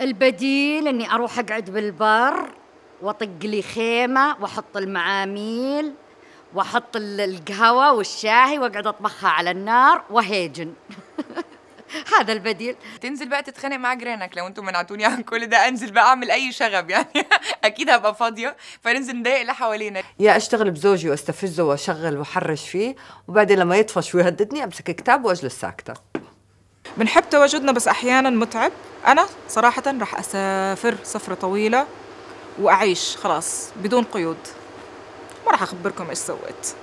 البديل اني اروح اقعد بالبر واطق لي خيمه واحط المعاميل واحط القهوه والشاهي واقعد اطبخها على النار وهيجن هذا البديل تنزل بقى تتخانق مع جيرانك لو انتم منعتوني عن كل ده انزل بقى اعمل اي شغب يعني اكيد هبقى فاضيه فننزل نضايق اللي حوالينا يا اشتغل بزوجي واستفزه واشغل واحرش فيه وبعدين لما يطفش ويهددني امسك كتاب واجلس ساكته بنحب تواجدنا بس احيانا متعب انا صراحه راح اسافر سفره طويله واعيش خلاص بدون قيود ما راح اخبركم ايش سويت